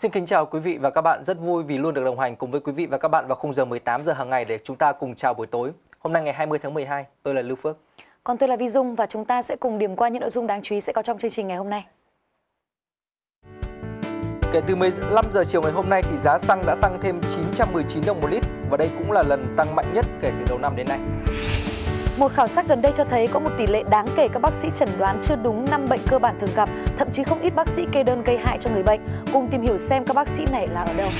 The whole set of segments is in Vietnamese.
Xin kính chào quý vị và các bạn, rất vui vì luôn được đồng hành cùng với quý vị và các bạn vào khung giờ 18 giờ hàng ngày để chúng ta cùng chào buổi tối. Hôm nay ngày 20 tháng 12, tôi là Lưu Phước. Còn tôi là Vi Dung và chúng ta sẽ cùng điểm qua những nội dung đáng chú ý sẽ có trong chương trình ngày hôm nay. Kể từ 15 giờ chiều ngày hôm nay thì giá xăng đã tăng thêm 919 đồng một lít và đây cũng là lần tăng mạnh nhất kể từ đầu năm đến nay. Một khảo sát gần đây cho thấy có một tỷ lệ đáng kể các bác sĩ chẩn đoán chưa đúng 5 bệnh cơ bản thường gặp, thậm chí không ít bác sĩ kê đơn gây hại cho người bệnh. Cùng tìm hiểu xem các bác sĩ này là ở đâu.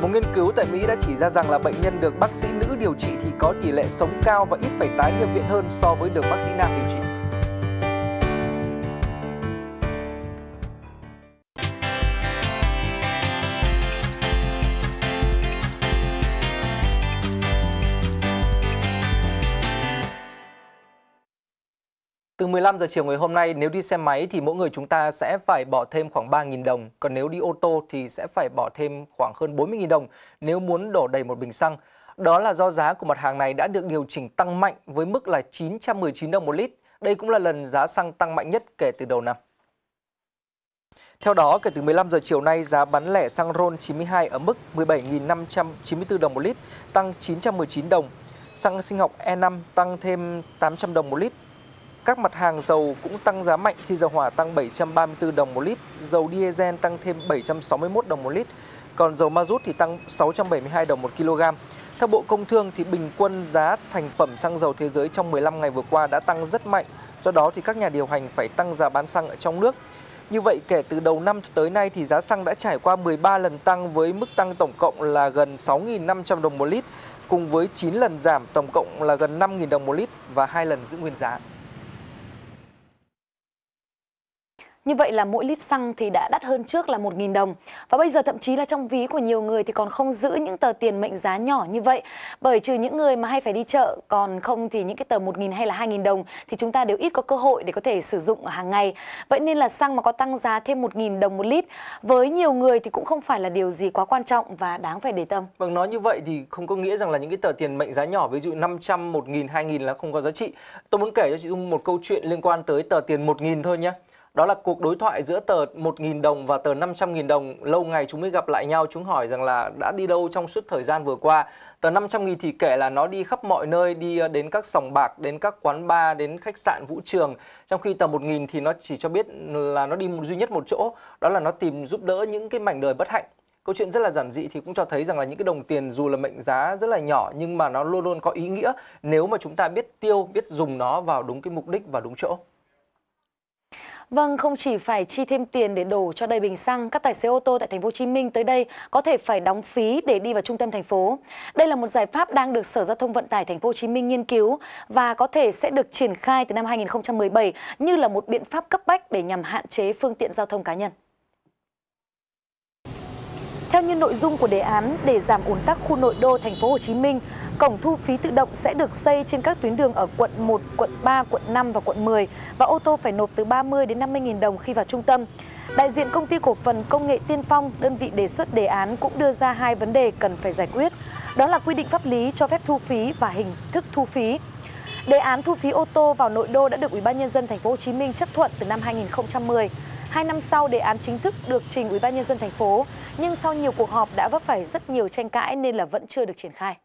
Một nghiên cứu tại Mỹ đã chỉ ra rằng là bệnh nhân được bác sĩ nữ điều trị thì có tỷ lệ sống cao và ít phải tái nhập viện hơn so với được bác sĩ nam điều trị. 15 giờ chiều ngày hôm nay, nếu đi xe máy thì mỗi người chúng ta sẽ phải bỏ thêm khoảng 3.000 đồng, còn nếu đi ô tô thì sẽ phải bỏ thêm khoảng hơn 40.000 đồng nếu muốn đổ đầy một bình xăng. Đó là do giá của mặt hàng này đã được điều chỉnh tăng mạnh với mức là 919 đồng một lít. Đây cũng là lần giá xăng tăng mạnh nhất kể từ đầu năm. Theo đó, kể từ 15 giờ chiều nay, giá bán lẻ xăng RON 92 ở mức 17.594 đồng một lít, tăng 919 đồng. Xăng sinh học E5 tăng thêm 800 đồng một lít, các mặt hàng dầu cũng tăng giá mạnh khi dầu hỏa tăng 734 đồng một lít, dầu diesel tăng thêm 761 đồng một lít, còn dầu ma rút thì tăng 672 đồng một kg. Theo Bộ Công Thương thì bình quân giá thành phẩm xăng dầu thế giới trong 15 ngày vừa qua đã tăng rất mạnh, do đó thì các nhà điều hành phải tăng giá bán xăng ở trong nước. Như vậy kể từ đầu năm tới nay thì giá xăng đã trải qua 13 lần tăng với mức tăng tổng cộng là gần 6.500 đồng một lít cùng với 9 lần giảm tổng cộng là gần 5.000 đồng một lít và 2 lần giữ nguyên giá. Như vậy là mỗi lít xăng thì đã đắt hơn trước là 1.000 đồng. Và bây giờ thậm chí là trong ví của nhiều người thì còn không giữ những tờ tiền mệnh giá nhỏ như vậy. Bởi trừ những người mà hay phải đi chợ, còn không thì những cái tờ 1.000 hay là 2.000 đồng thì chúng ta đều ít có cơ hội để có thể sử dụng hàng ngày. Vậy nên là xăng mà có tăng giá thêm 1.000 đồng một lít với nhiều người thì cũng không phải là điều gì quá quan trọng và đáng phải để tâm. Vâng, nói như vậy thì không có nghĩa rằng là những cái tờ tiền mệnh giá nhỏ ví dụ 500, 1.000, 2.000 là không có giá trị. Tôi muốn kể cho chị Dung một câu chuyện liên quan tới tờ tiền 1.000 thôi nhé đó là cuộc đối thoại giữa tờ 1.000 đồng và tờ 500.000 đồng. Lâu ngày chúng mới gặp lại nhau, chúng hỏi rằng là đã đi đâu trong suốt thời gian vừa qua. Tờ 500.000 thì kể là nó đi khắp mọi nơi, đi ờ, đến các sòng bạc, đến các quán bar, đến khách sạn, vũ trường. Trong khi tờ 1.000 thì nó chỉ cho biết là nó đi duy nhất một chỗ, đó là nó tìm giúp đỡ những cái mảnh đời bất hạnh câu chuyện rất là giản dị thì cũng cho thấy rằng là những cái đồng tiền dù là mệnh giá rất là nhỏ nhưng mà nó luôn luôn có ý nghĩa nếu mà chúng ta biết tiêu biết dùng nó vào đúng cái mục đích và đúng chỗ Vâng, không chỉ phải chi thêm tiền để đổ cho đầy bình xăng, các tài xế ô tô tại thành phố Hồ Chí Minh tới đây có thể phải đóng phí để đi vào trung tâm thành phố. Đây là một giải pháp đang được Sở Giao thông Vận tải thành phố Hồ Chí Minh nghiên cứu và có thể sẽ được triển khai từ năm 2017 như là một biện pháp cấp bách để nhằm hạn chế phương tiện giao thông cá nhân. Theo như nội dung của đề án, để giảm ùn tắc khu nội đô thành phố Hồ Chí Minh, cổng thu phí tự động sẽ được xây trên các tuyến đường ở quận 1, quận 3, quận 5 và quận 10 và ô tô phải nộp từ 30 đến 50 000 đồng khi vào trung tâm. Đại diện công ty cổ phần công nghệ Tiên Phong, đơn vị đề xuất đề án cũng đưa ra hai vấn đề cần phải giải quyết. Đó là quy định pháp lý cho phép thu phí và hình thức thu phí. Đề án thu phí ô tô vào nội đô đã được Ủy ban nhân dân thành phố Hồ Chí Minh chấp thuận từ năm 2010. Hai năm sau, đề án chính thức được trình Ủy ban nhân dân thành phố, nhưng sau nhiều cuộc họp đã vấp phải rất nhiều tranh cãi nên là vẫn chưa được triển khai.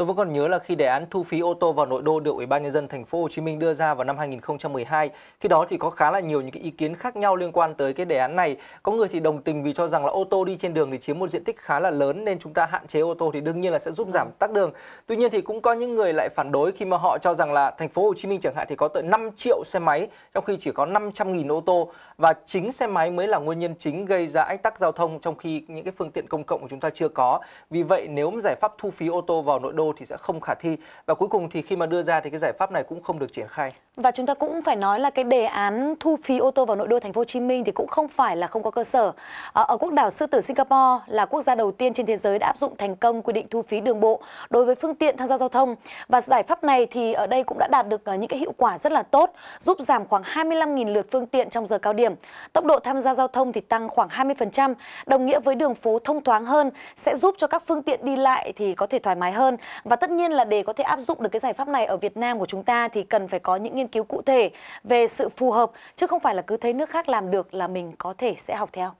Tôi vẫn còn nhớ là khi đề án thu phí ô tô vào nội đô được Ủy ban nhân dân thành phố Hồ Chí Minh đưa ra vào năm 2012, khi đó thì có khá là nhiều những cái ý kiến khác nhau liên quan tới cái đề án này. Có người thì đồng tình vì cho rằng là ô tô đi trên đường thì chiếm một diện tích khá là lớn nên chúng ta hạn chế ô tô thì đương nhiên là sẽ giúp giảm vâng. tắc đường. Tuy nhiên thì cũng có những người lại phản đối khi mà họ cho rằng là thành phố Hồ Chí Minh chẳng hạn thì có tới 5 triệu xe máy trong khi chỉ có 500.000 ô tô và chính xe máy mới là nguyên nhân chính gây ra ách tắc giao thông trong khi những cái phương tiện công cộng của chúng ta chưa có. Vì vậy nếu giải pháp thu phí ô tô vào nội đô thì sẽ không khả thi và cuối cùng thì khi mà đưa ra thì cái giải pháp này cũng không được triển khai. Và chúng ta cũng phải nói là cái đề án thu phí ô tô vào nội đô thành phố Hồ Chí Minh thì cũng không phải là không có cơ sở. Ở quốc đảo sư tử Singapore là quốc gia đầu tiên trên thế giới đã áp dụng thành công quy định thu phí đường bộ đối với phương tiện tham gia giao thông và giải pháp này thì ở đây cũng đã đạt được ờ, những cái hiệu quả rất là tốt, giúp giảm khoảng 25.000 lượt phương tiện trong giờ cao điểm. Tốc độ tham gia giao thông thì tăng khoảng 20%, đồng nghĩa với đường phố thông thoáng hơn sẽ giúp cho các phương tiện đi lại thì có thể thoải mái hơn và tất nhiên là để có thể áp dụng được cái giải pháp này ở Việt Nam của chúng ta thì cần phải có những nghiên cứu cụ thể về sự phù hợp chứ không phải là cứ thấy nước khác làm được là mình có thể sẽ học theo.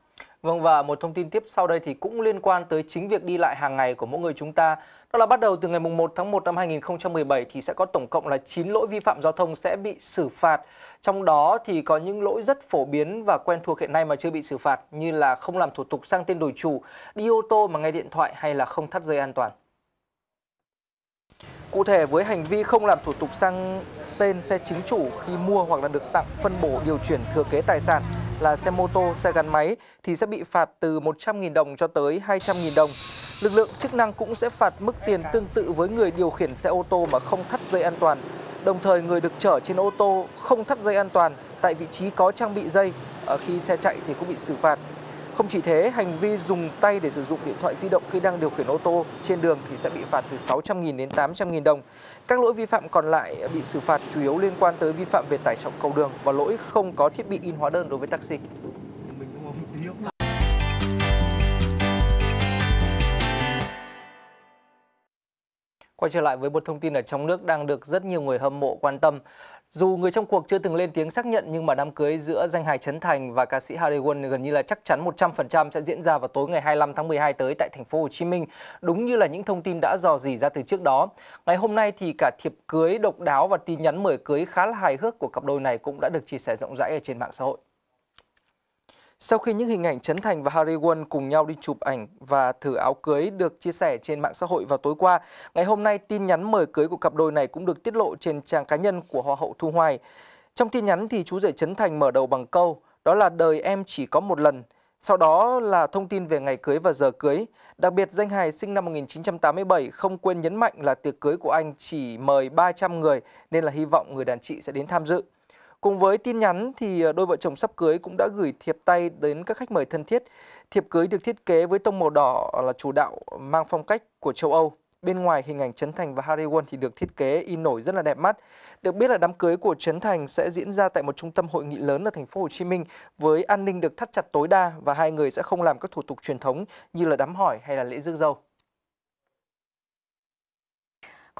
Vâng và một thông tin tiếp sau đây thì cũng liên quan tới chính việc đi lại hàng ngày của mỗi người chúng ta. Đó là bắt đầu từ ngày 1 tháng 1 năm 2017 thì sẽ có tổng cộng là 9 lỗi vi phạm giao thông sẽ bị xử phạt. Trong đó thì có những lỗi rất phổ biến và quen thuộc hiện nay mà chưa bị xử phạt như là không làm thủ tục sang tên đổi chủ, đi ô tô mà nghe điện thoại hay là không thắt dây an toàn. Cụ thể với hành vi không làm thủ tục sang tên xe chính chủ khi mua hoặc là được tặng phân bổ điều chuyển thừa kế tài sản là xe mô tô, xe gắn máy thì sẽ bị phạt từ 100.000 đồng cho tới 200.000 đồng. Lực lượng chức năng cũng sẽ phạt mức tiền tương tự với người điều khiển xe ô tô mà không thắt dây an toàn. Đồng thời người được chở trên ô tô không thắt dây an toàn tại vị trí có trang bị dây, ờ, khi xe chạy thì cũng bị xử phạt không chỉ thế, hành vi dùng tay để sử dụng điện thoại di động khi đang điều khiển ô tô trên đường thì sẽ bị phạt từ 600.000 đến 800.000 đồng. Các lỗi vi phạm còn lại bị xử phạt chủ yếu liên quan tới vi phạm về tải trọng cầu đường và lỗi không có thiết bị in hóa đơn đối với taxi. Quay trở lại với một thông tin ở trong nước đang được rất nhiều người hâm mộ quan tâm, dù người trong cuộc chưa từng lên tiếng xác nhận nhưng mà đám cưới giữa danh hài Trấn Thành và ca sĩ Harry Won gần như là chắc chắn 100% sẽ diễn ra vào tối ngày 25 tháng 12 tới tại thành phố Hồ Chí Minh, đúng như là những thông tin đã dò dỉ ra từ trước đó. Ngày hôm nay thì cả thiệp cưới độc đáo và tin nhắn mời cưới khá là hài hước của cặp đôi này cũng đã được chia sẻ rộng rãi ở trên mạng xã hội. Sau khi những hình ảnh Trấn Thành và Harry Won cùng nhau đi chụp ảnh và thử áo cưới được chia sẻ trên mạng xã hội vào tối qua, ngày hôm nay tin nhắn mời cưới của cặp đôi này cũng được tiết lộ trên trang cá nhân của Hoa hậu Thu Hoài. Trong tin nhắn thì chú rể Trấn Thành mở đầu bằng câu, đó là đời em chỉ có một lần. Sau đó là thông tin về ngày cưới và giờ cưới. Đặc biệt danh hài sinh năm 1987 không quên nhấn mạnh là tiệc cưới của anh chỉ mời 300 người nên là hy vọng người đàn chị sẽ đến tham dự. Cùng với tin nhắn thì ờ, đôi vợ chồng sắp cưới cũng đã gửi thiệp tay đến các khách mời thân thiết. Thiệp cưới được thiết kế với tông màu đỏ là chủ đạo mang phong cách của châu Âu. Bên ngoài hình ảnh Trấn Thành và Harry Won thì được thiết kế in nổi rất là đẹp mắt. Được biết là đám cưới của Trấn Thành sẽ diễn ra tại một trung tâm hội nghị lớn ở thành phố Hồ Chí Minh với an ninh được thắt chặt tối đa và hai người sẽ không làm các thủ tục truyền thống như là đám hỏi hay là lễ rước dâu.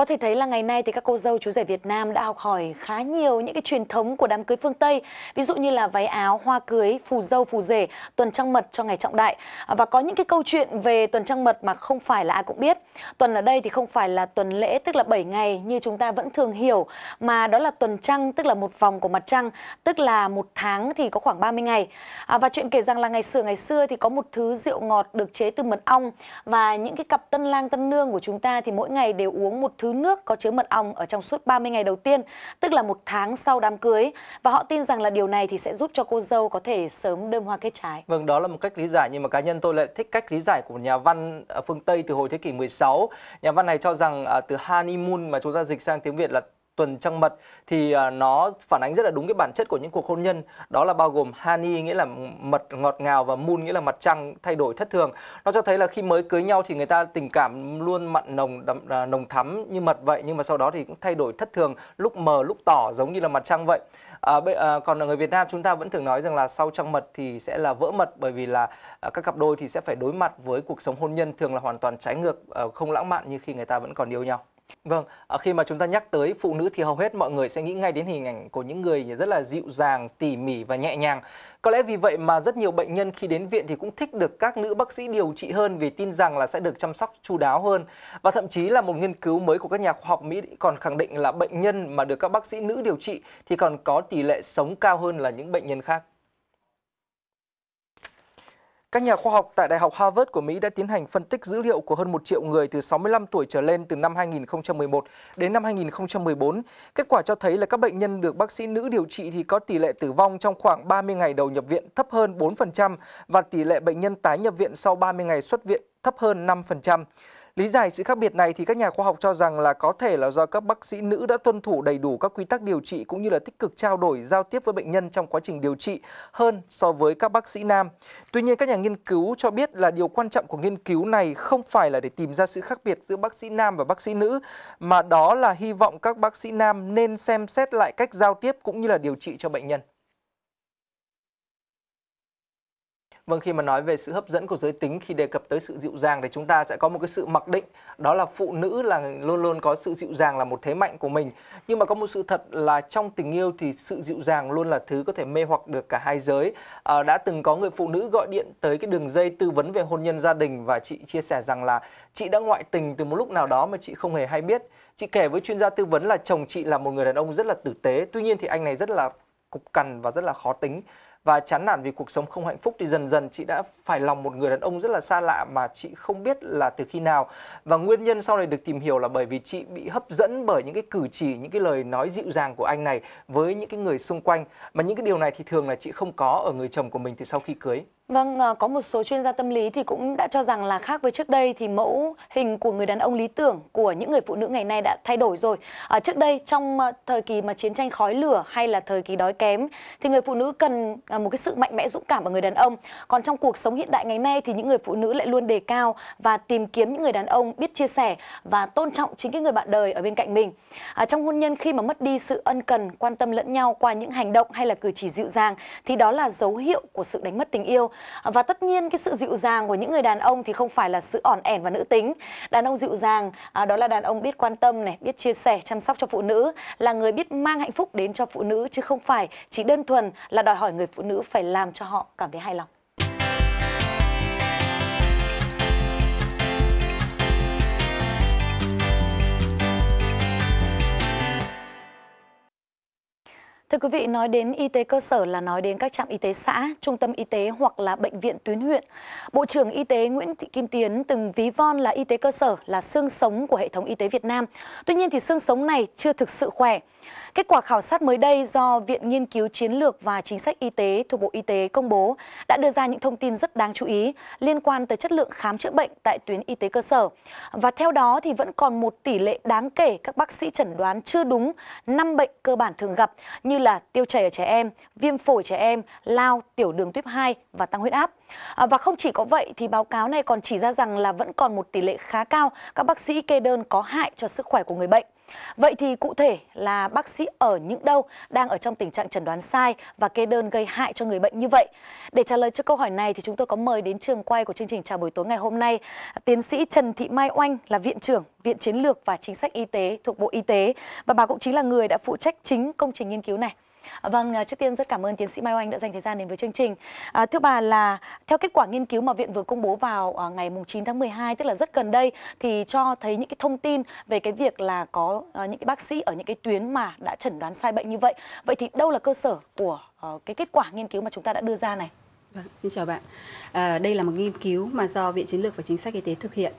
Có thể thấy là ngày nay thì các cô dâu chú rể Việt Nam đã học hỏi khá nhiều những cái truyền thống của đám cưới phương Tây, ví dụ như là váy áo, hoa cưới, phù dâu, phù rể, tuần trăng mật cho ngày trọng đại. À, và có những cái câu chuyện về tuần trăng mật mà không phải là ai cũng biết. Tuần ở đây thì không phải là tuần lễ tức là 7 ngày như chúng ta vẫn thường hiểu mà đó là tuần trăng tức là một vòng của mặt trăng, tức là một tháng thì có khoảng 30 ngày. À, và chuyện kể rằng là ngày xưa ngày xưa thì có một thứ rượu ngọt được chế từ mật ong và những cái cặp tân lang tân nương của chúng ta thì mỗi ngày đều uống một thứ thứ nước có chứa mật ong ở trong suốt 30 ngày đầu tiên, tức là một tháng sau đám cưới. Và họ tin rằng là điều này thì sẽ giúp cho cô dâu có thể sớm đơm hoa kết trái. Vâng, đó là một cách lý giải nhưng mà cá nhân tôi lại thích cách lý giải của nhà văn phương Tây từ hồi thế kỷ 16. Nhà văn này cho rằng à, từ honeymoon mà chúng ta dịch sang tiếng Việt là tuần trăng mật thì à, nó phản ánh rất là đúng cái bản chất của những cuộc hôn nhân đó là bao gồm honey nghĩa là mật ngọt ngào và moon nghĩa là mặt trăng thay đổi thất thường nó cho thấy là khi mới cưới nhau thì người ta tình cảm luôn mặn nồng đậm, à, nồng thắm như mật vậy nhưng mà sau đó thì cũng thay đổi thất thường lúc mờ lúc tỏ giống như là mặt trăng vậy à, bê, à, còn ở người Việt Nam chúng ta vẫn thường nói rằng là sau trăng mật thì sẽ là vỡ mật bởi vì là à, các cặp đôi thì sẽ phải đối mặt với cuộc sống hôn nhân thường là hoàn toàn trái ngược à, không lãng mạn như khi người ta vẫn còn yêu nhau Vâng, à, khi mà chúng ta nhắc tới phụ nữ thì hầu hết mọi người sẽ nghĩ ngay đến hình ảnh của những người rất là dịu dàng, tỉ mỉ và nhẹ nhàng. Có lẽ vì vậy mà rất nhiều bệnh nhân khi đến viện thì cũng thích được các nữ bác sĩ điều trị hơn vì tin rằng là sẽ được chăm sóc chu đáo hơn. Và thậm chí là một nghiên cứu mới của các nhà khoa học Mỹ còn khẳng định là bệnh nhân mà được các bác sĩ nữ điều trị thì còn có tỷ lệ sống cao hơn là những bệnh nhân khác. Các nhà khoa học tại Đại học Harvard của Mỹ đã tiến hành phân tích dữ liệu của hơn 1 triệu người từ 65 tuổi trở lên từ năm 2011 đến năm 2014. Kết quả cho thấy là các bệnh nhân được bác sĩ nữ điều trị thì có tỷ lệ tử vong trong khoảng 30 ngày đầu nhập viện thấp hơn 4% và tỷ lệ bệnh nhân tái nhập viện sau 30 ngày xuất viện thấp hơn 5%. Lý giải sự khác biệt này thì các nhà khoa học cho rằng là có thể là do các bác sĩ nữ đã tuân thủ đầy đủ các quy tắc điều trị cũng như là tích cực trao đổi giao tiếp với bệnh nhân trong quá trình điều trị hơn so với các bác sĩ nam. Tuy nhiên các nhà nghiên cứu cho biết là điều quan trọng của nghiên cứu này không phải là để tìm ra sự khác biệt giữa bác sĩ nam và bác sĩ nữ mà đó là hy vọng các bác sĩ nam nên xem xét lại cách giao tiếp cũng như là điều trị cho bệnh nhân. Vâng, khi mà nói về sự hấp dẫn của giới tính khi đề cập tới sự dịu dàng thì chúng ta sẽ có một cái sự mặc định đó là phụ nữ là luôn luôn có sự dịu dàng là một thế mạnh của mình. Nhưng mà có một sự thật là trong tình yêu thì sự dịu dàng luôn là thứ có thể mê hoặc được cả hai giới. À, đã từng có người phụ nữ gọi điện tới cái đường dây tư vấn về hôn nhân gia đình và chị chia sẻ rằng là chị đã ngoại tình từ một lúc nào đó mà chị không hề hay biết. Chị kể với chuyên gia tư vấn là chồng chị là một người đàn ông rất là tử tế, tuy nhiên thì anh này rất là cục cằn và rất là khó tính và chán nản vì cuộc sống không hạnh phúc thì dần dần chị đã phải lòng một người đàn ông rất là xa lạ mà chị không biết là từ khi nào và nguyên nhân sau này được tìm hiểu là bởi vì chị bị hấp dẫn bởi những cái cử chỉ những cái lời nói dịu dàng của anh này với những cái người xung quanh mà những cái điều này thì thường là chị không có ở người chồng của mình thì sau khi cưới Vâng, ờ, có một số chuyên gia tâm lý thì cũng đã cho rằng là khác với trước đây thì mẫu hình của người đàn ông lý tưởng của những người phụ nữ ngày nay đã thay đổi rồi. À, trước đây trong ờ, thời kỳ mà chiến tranh khói lửa hay là thời kỳ đói kém thì người phụ nữ cần một cái sự mạnh mẽ dũng cảm ở người đàn ông. Còn trong cuộc sống hiện đại ngày nay thì những người phụ nữ lại luôn đề cao và tìm kiếm những người đàn ông biết chia sẻ và tôn trọng chính cái người bạn đời ở bên cạnh mình. À, trong hôn nhân khi mà mất đi sự ân cần, quan tâm lẫn nhau qua những hành động hay là cử chỉ dịu dàng thì đó là dấu hiệu của sự đánh mất tình yêu và tất nhiên cái sự dịu dàng của những người đàn ông thì không phải là sự ỏn ẻn và nữ tính. Đàn ông dịu dàng à, đó là đàn ông biết quan tâm này, biết chia sẻ, chăm sóc cho phụ nữ, là người biết mang hạnh phúc đến cho phụ nữ chứ không phải chỉ đơn thuần là đòi hỏi người phụ nữ phải làm cho họ cảm thấy hài lòng. Thưa quý vị, nói đến y tế cơ sở là nói đến các trạm y tế xã, trung tâm y tế hoặc là bệnh viện tuyến huyện. Bộ trưởng Y tế Nguyễn Thị Kim Tiến từng ví von là y tế cơ sở là xương sống của hệ thống y tế Việt Nam. Tuy nhiên thì xương sống này chưa thực sự khỏe, Kết quả khảo sát mới đây do Viện Nghiên cứu Chiến lược và Chính sách Y tế thuộc Bộ Y tế công bố đã đưa ra những thông tin rất đáng chú ý liên quan tới chất lượng khám chữa bệnh tại tuyến y tế cơ sở. Và theo đó thì vẫn còn một tỷ lệ đáng kể các bác sĩ chẩn đoán chưa đúng năm bệnh cơ bản thường gặp như là tiêu chảy ở trẻ em, viêm phổi trẻ em, lao, tiểu đường tuyếp 2 và tăng huyết áp. À, và không chỉ có vậy thì báo cáo này còn chỉ ra rằng là vẫn còn một tỷ lệ khá cao các bác sĩ kê đơn có hại cho sức khỏe của người bệnh. Vậy thì cụ thể là bác sĩ ở những đâu đang ở trong tình trạng chẩn đoán sai và kê đơn gây hại cho người bệnh như vậy? Để trả lời cho câu hỏi này thì chúng tôi có mời đến trường quay của chương trình Chào buổi tối ngày hôm nay tiến sĩ Trần Thị Mai Oanh là viện trưởng Viện Chiến lược và Chính sách Y tế thuộc Bộ Y tế và bà cũng chính là người đã phụ trách chính công trình nghiên cứu này. Vâng, à, trước tiên rất cảm ơn tiến sĩ Mai Oanh đã dành thời gian đến với chương trình. À, thưa bà là theo kết quả nghiên cứu mà viện vừa công bố vào à, ngày 9 tháng 12 tức là rất gần đây thì cho thấy những cái thông tin về cái việc là có à, những cái bác sĩ ở những cái tuyến mà đã chẩn đoán sai bệnh như vậy. Vậy thì đâu là cơ sở của ờ, cái kết quả nghiên cứu mà chúng ta đã đưa ra này? Vâng, xin chào bạn. À, đây là một nghiên cứu mà do Viện Chiến lược và Chính sách Y tế thực hiện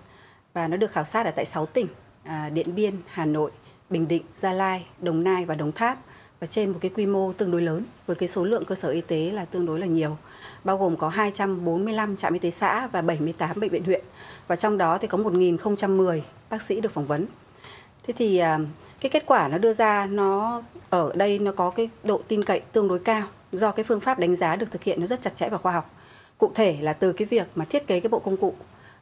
và nó được khảo sát ở tại 6 tỉnh à, Điện Biên, Hà Nội, Bình Định, Gia Lai, Đồng Nai và Đồng Tháp và trên một cái quy mô tương đối lớn với cái số lượng cơ sở y tế là tương đối là nhiều, bao gồm có 245 trạm y tế xã và 78 bệnh viện huyện. Và trong đó thì có 1010 bác sĩ được phỏng vấn. Thế thì à, cái kết quả nó đưa ra nó ở đây nó có cái độ tin cậy tương đối cao do cái phương pháp đánh giá được thực hiện nó rất chặt chẽ và khoa học. Cụ thể là từ cái việc mà thiết kế cái bộ công cụ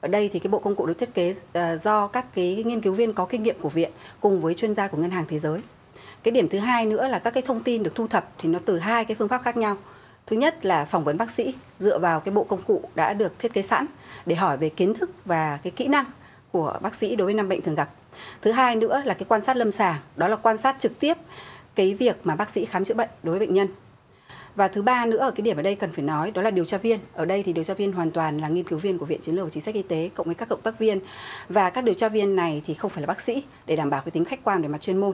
ở đây thì cái bộ công cụ được thiết kế à, do các cái nghiên cứu viên có kinh nghiệm của viện cùng với chuyên gia của ngân hàng thế giới cái điểm thứ hai nữa là các cái thông tin được thu thập thì nó từ hai cái phương pháp khác nhau thứ nhất là phỏng vấn bác sĩ dựa vào cái bộ công cụ đã được thiết kế sẵn để hỏi về kiến thức và cái kỹ năng của bác sĩ đối với năm bệnh thường gặp thứ hai nữa là cái quan sát lâm sàng đó là quan sát trực tiếp cái việc mà bác sĩ khám chữa bệnh đối với bệnh nhân và thứ ba nữa ở cái điểm ở đây cần phải nói đó là điều tra viên. Ở đây thì điều tra viên hoàn toàn là nghiên cứu viên của Viện Chiến lược và Chính sách Y tế cộng với các cộng tác viên. Và các điều tra viên này thì không phải là bác sĩ để đảm bảo cái tính khách quan về mặt chuyên môn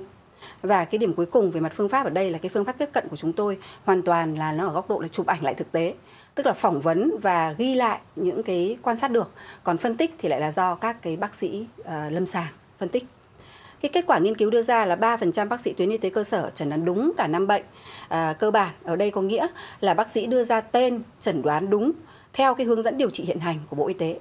và cái điểm cuối cùng về mặt phương pháp ở đây là cái phương pháp tiếp cận của chúng tôi hoàn toàn là nó ở góc độ là chụp ảnh lại thực tế tức là phỏng vấn và ghi lại những cái quan sát được còn phân tích thì lại là do các cái bác sĩ uh, lâm sàng phân tích cái kết quả nghiên cứu đưa ra là 3% bác sĩ tuyến y tế cơ sở chẩn đoán đúng cả năm bệnh à, cơ bản ở đây có nghĩa là bác sĩ đưa ra tên chẩn đoán đúng theo cái hướng dẫn điều trị hiện hành của Bộ Y tế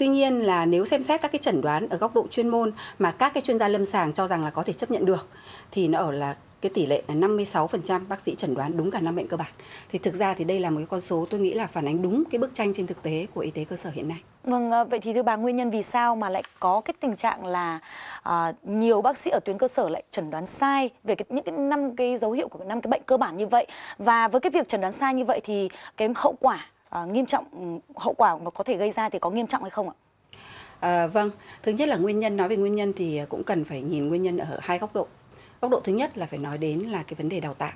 Tuy nhiên là nếu xem xét các cái chẩn đoán ở góc độ chuyên môn mà các cái chuyên gia lâm sàng cho rằng là có thể chấp nhận được thì nó ở là cái tỷ lệ là 56% bác sĩ chẩn đoán đúng cả năm bệnh cơ bản. Thì thực ra thì đây là một cái con số tôi nghĩ là phản ánh đúng cái bức tranh trên thực tế của y tế cơ sở hiện nay. Vâng, ờ, vậy thì thưa bà nguyên nhân vì sao mà lại có cái tình trạng là à, nhiều bác sĩ ở tuyến cơ sở lại chẩn đoán sai về cái, những cái năm cái dấu hiệu của năm cái bệnh cơ bản như vậy và với cái việc chẩn đoán sai như vậy thì cái hậu quả à, nghiêm trọng ừ, hậu quả mà có thể gây ra thì có nghiêm trọng hay không ạ? À, vâng, thứ nhất là nguyên nhân nói về nguyên nhân thì cũng cần phải nhìn nguyên nhân ở hai góc độ. Góc độ thứ nhất là phải nói đến là cái vấn đề đào tạo.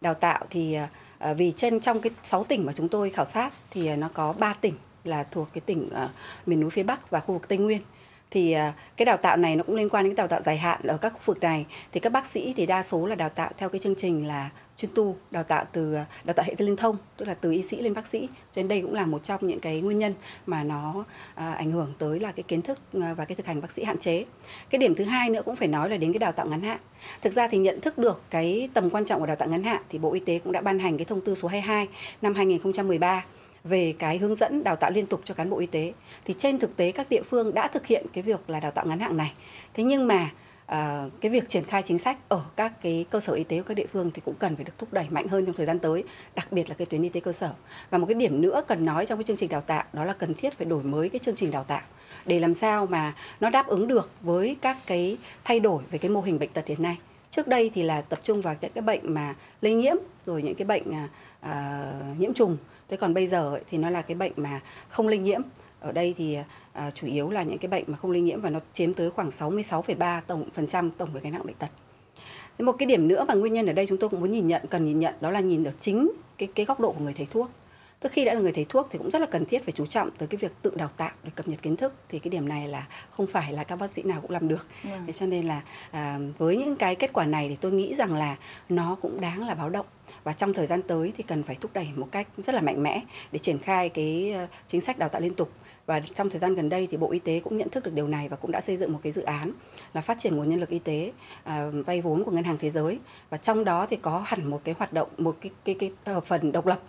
Đào tạo thì à, à vì trên trong cái 6 tỉnh mà chúng tôi khảo sát thì à, nó có 3 tỉnh là thuộc cái tỉnh à, miền núi phía Bắc và khu vực Tây Nguyên thì à, cái đào tạo này nó cũng liên quan đến cái đào tạo dài hạn ở các khu vực này thì các bác sĩ thì đa số là đào tạo theo cái chương trình là chuyên tu đào tạo từ à, đào tạo hệ tư liên thông tức là từ y sĩ lên bác sĩ cho nên đây cũng là một trong những cái nguyên nhân mà nó à, ảnh hưởng tới là cái kiến thức à, và cái thực hành bác sĩ hạn chế cái điểm thứ hai nữa cũng phải nói là đến cái đào tạo ngắn hạn thực ra thì nhận thức được cái tầm quan trọng của đào tạo ngắn hạn thì bộ y tế cũng đã ban hành cái thông tư số 22 năm 2013 về cái hướng dẫn đào tạo liên tục cho cán bộ y tế thì trên thực tế các địa phương đã thực hiện cái việc là đào tạo ngắn hạn này thế nhưng mà Ờ, cái việc triển khai chính sách ở các cái cơ sở y tế của các địa phương thì cũng cần phải được thúc đẩy mạnh hơn trong thời gian tới, đặc biệt là cái tuyến y tế cơ sở. Và một cái điểm nữa cần nói trong cái chương trình đào tạo đó là cần thiết phải đổi mới cái chương trình đào tạo để làm sao mà nó đáp ứng được với các cái thay đổi về cái mô hình bệnh tật hiện nay. Trước đây thì là tập trung vào những cái bệnh mà lây nhiễm rồi những cái bệnh à, à nhiễm trùng. Thế còn bây giờ thì nó là cái bệnh mà không lây nhiễm. Ở đây thì à, à, chủ yếu là những cái bệnh mà không lây nhiễm và nó chiếm tới khoảng 66,3 tổng phần trăm tổng về cái nặng bệnh tật. Thế một cái điểm nữa và nguyên nhân ở đây chúng tôi cũng muốn nhìn nhận cần nhìn nhận đó là nhìn ở chính cái cái góc độ của người thầy thuốc. Tức khi đã là người thầy thuốc thì cũng rất là cần thiết phải chú trọng tới cái việc tự đào tạo để cập nhật kiến thức thì cái điểm này là không phải là các bác sĩ nào cũng làm được. Yeah. Dạ. Thế cho nên là à, với những cái kết quả này thì tôi nghĩ rằng là nó cũng đáng là báo động và trong thời gian tới thì cần phải thúc đẩy một cách rất là mạnh mẽ để triển khai cái ờ, chính sách đào tạo liên tục và trong thời gian gần đây thì Bộ Y tế cũng nhận thức được điều này và cũng đã xây dựng một cái dự án là phát triển nguồn nhân lực y tế à, vay vốn của ngân hàng thế giới và trong đó thì có hẳn một cái hoạt động một cái cái cái, cái phần độc lập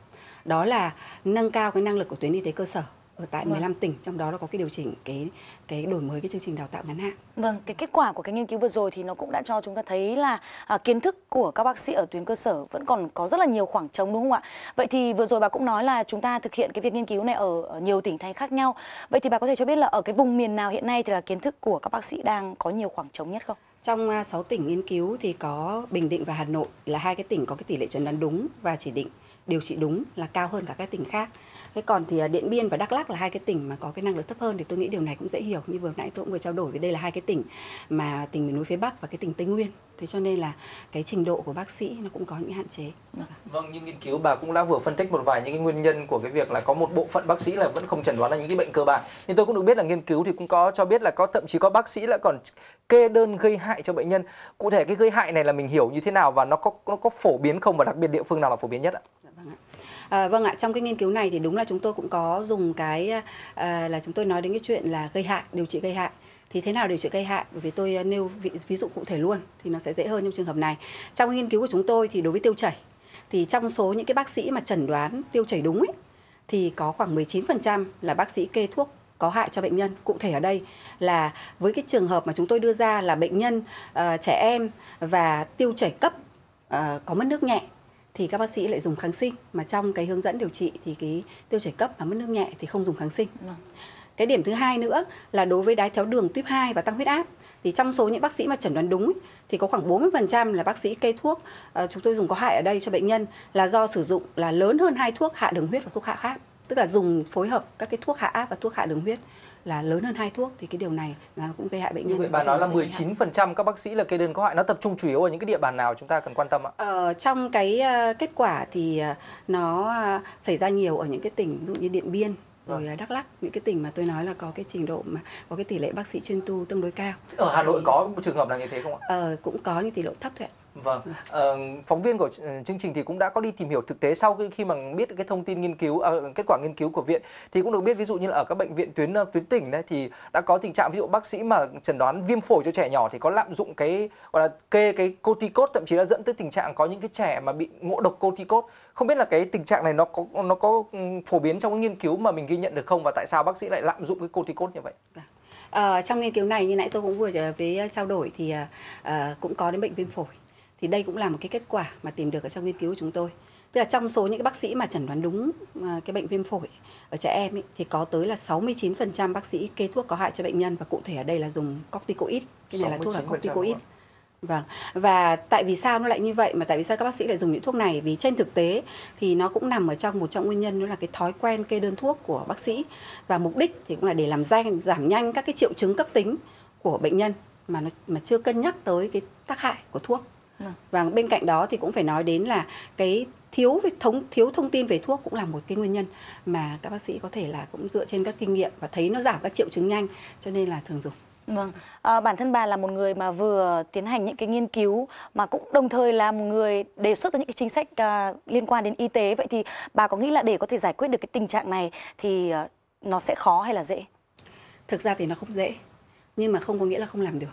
đó là nâng cao cái năng lực của tuyến y tế cơ sở ở tại 15 vâng. tỉnh trong đó là có cái điều chỉnh cái cái đổi mới cái chương trình đào tạo ngắn hạn. Vâng, cái kết quả của cái nghiên cứu vừa rồi thì nó cũng đã cho chúng ta thấy là à, kiến thức của các bác sĩ ở tuyến cơ sở vẫn còn có rất là nhiều khoảng trống đúng không ạ? Vậy thì vừa rồi bà cũng nói là chúng ta thực hiện cái việc nghiên cứu này ở, ở nhiều tỉnh thành khác nhau. Vậy thì bà có thể cho biết là ở cái vùng miền nào hiện nay thì là kiến thức của các bác sĩ đang có nhiều khoảng trống nhất không? Trong 6 à, tỉnh nghiên cứu thì có Bình Định và Hà Nội là hai cái tỉnh có cái tỷ lệ chuẩn đoán đúng và chỉ định điều trị đúng là cao hơn cả các tỉnh khác thế còn thì à, điện biên và đắk lắc là hai cái tỉnh mà có cái năng lực thấp hơn thì tôi nghĩ điều này cũng dễ hiểu như vừa nãy tôi cũng vừa trao đổi với đây là hai cái tỉnh mà tỉnh miền núi phía bắc và cái tỉnh tây nguyên thế cho nên là cái trình độ của bác sĩ nó cũng có những hạn chế vâng, vâng nhưng nghiên cứu bà cũng đã vừa phân tích một vài những cái nguyên nhân của cái việc là có một bộ phận bác sĩ là vẫn không chẩn đoán là những cái bệnh cơ bản nhưng tôi cũng được biết là nghiên cứu thì cũng có cho biết là có thậm chí có bác sĩ lại còn kê đơn gây hại cho bệnh nhân cụ thể cái gây hại này là mình hiểu như thế nào và nó có nó có phổ biến không và đặc biệt địa phương nào là phổ biến nhất ạ À, vâng ạ, trong cái nghiên cứu này thì đúng là chúng tôi cũng có dùng cái à, là chúng tôi nói đến cái chuyện là gây hại, điều trị gây hại thì thế nào điều trị gây hại bởi vì tôi ờ, nêu ví, ví dụ cụ thể luôn thì nó sẽ dễ hơn trong trường hợp này trong nghiên cứu của chúng tôi thì đối với tiêu chảy thì trong số những cái bác sĩ mà chẩn đoán tiêu chảy đúng ấy, thì có khoảng 19% là bác sĩ kê thuốc có hại cho bệnh nhân. Cụ thể ở đây là với cái trường hợp mà chúng tôi đưa ra là bệnh nhân uh, trẻ em và tiêu chảy cấp uh, có mất nước nhẹ thì các bác sĩ lại dùng kháng sinh mà trong cái hướng dẫn điều trị thì cái tiêu chảy cấp và mất nước nhẹ thì không dùng kháng sinh. Vâng. Cái điểm thứ hai nữa là đối với đái tháo đường tuyếp 2 và tăng huyết áp thì trong số những bác sĩ mà chẩn đoán đúng thì có khoảng 40% là bác sĩ kê thuốc ờ, chúng tôi dùng có hại ở đây cho bệnh nhân là do sử dụng là lớn hơn hai thuốc hạ đường huyết và thuốc hạ khác tức là dùng phối hợp các cái thuốc hạ áp và thuốc hạ đường huyết là lớn hơn hai thuốc thì cái điều này là cũng gây hại bệnh nhân. Như vậy bà nói là 19% các bác sĩ là kê đơn có hại nó tập trung chủ yếu ở những cái địa bàn nào chúng ta cần quan tâm ạ? Ờ, trong cái ờ, kết quả thì ờ, nó ờ, xảy ra nhiều ở những cái tỉnh ví dụ như Điện Biên, rồi vâng. Đắk lắc những cái tỉnh mà tôi nói là có cái trình độ mà có cái tỷ lệ bác sĩ chuyên tu tương đối cao. Ở Hà Nội có trường hợp là như thế không ạ? Ờ cũng có nhưng tỷ lệ thấp thôi ạ. Vâng, ờ, phóng viên của ừ, chương trình thì cũng đã có đi tìm hiểu thực tế sau khi mà biết cái thông tin nghiên cứu, à, kết quả nghiên cứu của viện thì cũng được biết ví dụ như là ở các bệnh viện tuyến ờ, tuyến tỉnh đấy thì đã có tình trạng ví dụ bác sĩ mà chẩn đoán viêm phổi cho trẻ nhỏ thì có lạm dụng cái gọi là kê cái corticoid thậm chí là dẫn tới tình trạng có những cái trẻ mà bị ngộ độc corticoid. Không biết là cái tình trạng này nó có nó có ừ, phổ biến trong cái nghiên cứu mà mình ghi nhận được không và tại sao bác sĩ lại lạm dụng cái corticoid như vậy? À, trong nghiên cứu này như nãy tôi cũng vừa với trao đổi thì à, cũng có đến bệnh viêm phổi thì đây cũng là một cái kết quả mà tìm được ở trong nghiên cứu của chúng tôi tức là trong số những cái bác sĩ mà chẩn đoán đúng à, cái bệnh viêm phổi ở trẻ em ấy, thì có tới là 69% bác sĩ kê thuốc có hại cho bệnh nhân và cụ thể ở đây là dùng corticoid cái này là thuốc là corticoid Vâng. Và tại vì sao nó lại như vậy mà tại vì sao các bác sĩ lại dùng những thuốc này vì trên thực tế thì nó cũng nằm ở trong một trong nguyên nhân đó là cái thói quen kê đơn thuốc của bác sĩ và mục đích thì cũng là để làm danh giảm nhanh các cái triệu chứng cấp tính của bệnh nhân mà nó mà chưa cân nhắc tới cái tác hại của thuốc. Vâng. và bên cạnh đó thì cũng phải nói đến là cái thiếu về thống thiếu thông tin về thuốc cũng là một cái nguyên nhân mà các bác sĩ có thể là cũng dựa trên các kinh nghiệm và thấy nó giảm các triệu chứng nhanh cho nên là thường dùng Vâng, à, bản thân bà là một người mà vừa tiến hành những cái nghiên cứu mà cũng đồng thời là một người đề xuất ra những cái chính sách à, liên quan đến y tế vậy thì bà có nghĩ là để có thể giải quyết được cái tình trạng này thì à, nó sẽ khó hay là dễ? Thực ra thì nó không dễ nhưng mà không có nghĩa là không làm được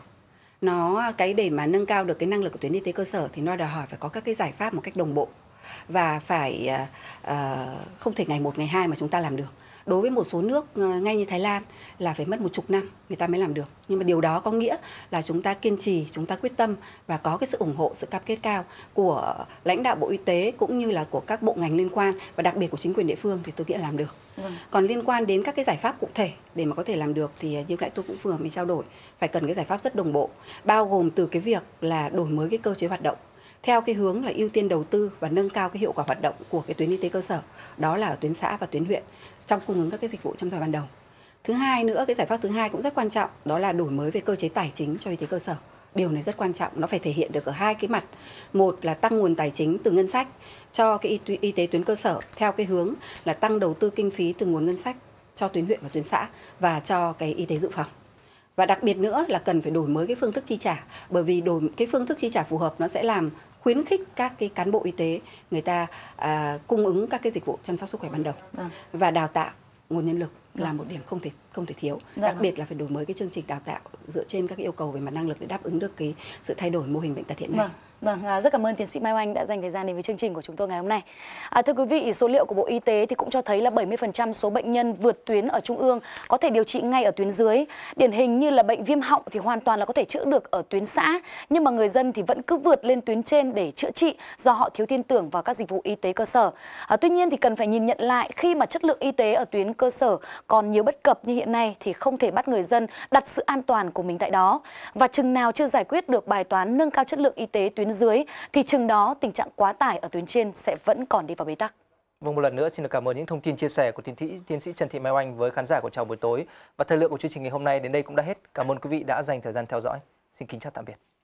nó cái để mà nâng cao được cái năng lực của tuyến y tế cơ sở thì nó đòi hỏi phải có các cái giải pháp một cách đồng bộ và phải uh, không thể ngày một ngày hai mà chúng ta làm được đối với một số nước ờ, ngay như Thái Lan là phải mất một chục năm người ta mới làm được nhưng mà điều đó có nghĩa là chúng ta kiên trì chúng ta quyết tâm và có cái sự ủng hộ sự cam kết cao của lãnh đạo Bộ Y tế cũng như là của các bộ ngành liên quan và đặc biệt của chính quyền địa phương thì tôi nghĩ là làm được vâng. còn liên quan đến các cái giải pháp cụ thể để mà có thể làm được thì ờ, như lại tôi cũng vừa mới trao đổi phải cần cái giải pháp rất đồng bộ bao gồm từ cái việc là đổi mới cái cơ chế hoạt động theo cái hướng là ưu tiên đầu tư và nâng cao cái hiệu quả hoạt động của cái tuyến y tế cơ sở đó là ở tuyến xã và tuyến huyện trong cung ứng các cái dịch vụ trong thời ban đầu. Thứ hai nữa, cái giải pháp thứ hai cũng rất quan trọng, đó là đổi mới về cơ chế tài chính cho y tế cơ sở. Điều này rất quan trọng, nó phải thể hiện được ở hai cái mặt. Một là tăng nguồn tài chính từ ngân sách cho cái y tế tuyến cơ sở theo cái hướng là tăng đầu tư kinh phí từ nguồn ngân sách cho tuyến huyện và tuyến xã và cho cái y tế dự phòng và đặc biệt nữa là cần phải đổi mới cái phương thức chi trả bởi vì đổi cái phương thức chi trả phù hợp nó sẽ làm khuyến khích các cái cán bộ y tế người ta à, cung ứng các cái dịch vụ chăm sóc sức khỏe ban đầu à. và đào tạo nguồn nhân lực là dạ. một điểm không thể không thể thiếu dạ đặc vâng. biệt là phải đổi mới cái chương trình đào tạo dựa trên các yêu cầu về mặt năng lực để đáp ứng được cái sự thay đổi mô hình bệnh tật hiện nay vâng. Vâng, à, rất cảm ơn tiến sĩ Mai Oanh đã dành thời gian đến với chương trình của chúng tôi ngày hôm nay. À, thưa quý vị, số liệu của Bộ Y tế thì cũng cho thấy là 70% số bệnh nhân vượt tuyến ở trung ương có thể điều trị ngay ở tuyến dưới. Điển hình như là bệnh viêm họng thì hoàn toàn là có thể chữa được ở tuyến xã, nhưng mà người dân thì vẫn cứ vượt lên tuyến trên để chữa trị do họ thiếu tin tưởng vào các dịch vụ y tế cơ sở. À, tuy nhiên thì cần phải nhìn nhận lại khi mà chất lượng y tế ở tuyến cơ sở còn nhiều bất cập như hiện nay thì không thể bắt người dân đặt sự an toàn của mình tại đó. Và chừng nào chưa giải quyết được bài toán nâng cao chất lượng y tế tuyến tuyến dưới thì chừng đó tình trạng quá tải ở tuyến trên sẽ vẫn còn đi vào bế tắc. Vâng, một lần nữa xin được cảm ơn những thông tin chia sẻ của tiến sĩ, tiến sĩ Trần Thị Mai Oanh với khán giả của Chào Buổi Tối. Và thời lượng của chương trình ngày hôm nay đến đây cũng đã hết. Cảm ơn quý vị đã dành thời gian theo dõi. Xin kính chào tạm biệt.